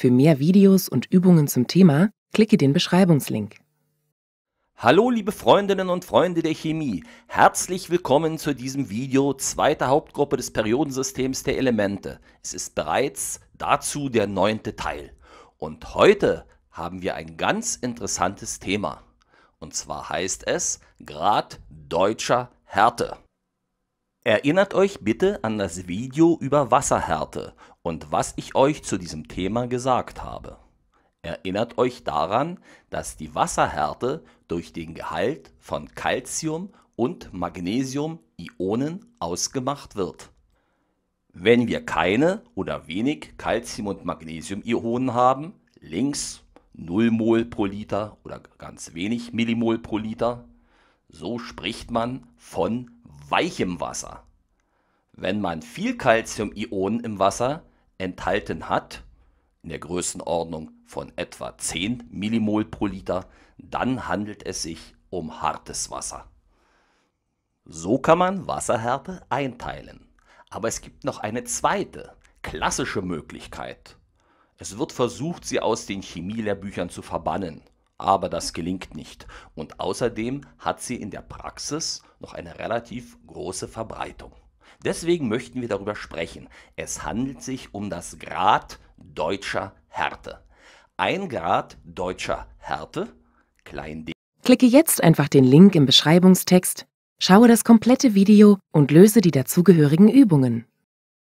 Für mehr Videos und Übungen zum Thema klicke den Beschreibungslink. Hallo liebe Freundinnen und Freunde der Chemie, herzlich willkommen zu diesem Video zweiter Hauptgruppe des Periodensystems der Elemente. Es ist bereits dazu der neunte Teil. Und heute haben wir ein ganz interessantes Thema. Und zwar heißt es Grad deutscher Härte. Erinnert euch bitte an das Video über Wasserhärte und was ich euch zu diesem Thema gesagt habe. Erinnert euch daran, dass die Wasserhärte durch den Gehalt von Calcium und Magnesium-Ionen ausgemacht wird. Wenn wir keine oder wenig Calcium- und Magnesium-Ionen haben, links 0 mol pro Liter oder ganz wenig Millimol pro Liter, so spricht man von weichem Wasser. Wenn man viel Calcium-Ionen im Wasser enthalten hat, in der Größenordnung von etwa 10 Millimol pro Liter, dann handelt es sich um hartes Wasser. So kann man Wasserhärte einteilen. Aber es gibt noch eine zweite, klassische Möglichkeit. Es wird versucht, sie aus den Chemielehrbüchern zu verbannen aber das gelingt nicht. Und außerdem hat sie in der Praxis noch eine relativ große Verbreitung. Deswegen möchten wir darüber sprechen. Es handelt sich um das Grad deutscher Härte. Ein Grad deutscher Härte, klein d. Klicke jetzt einfach den Link im Beschreibungstext, schaue das komplette Video und löse die dazugehörigen Übungen.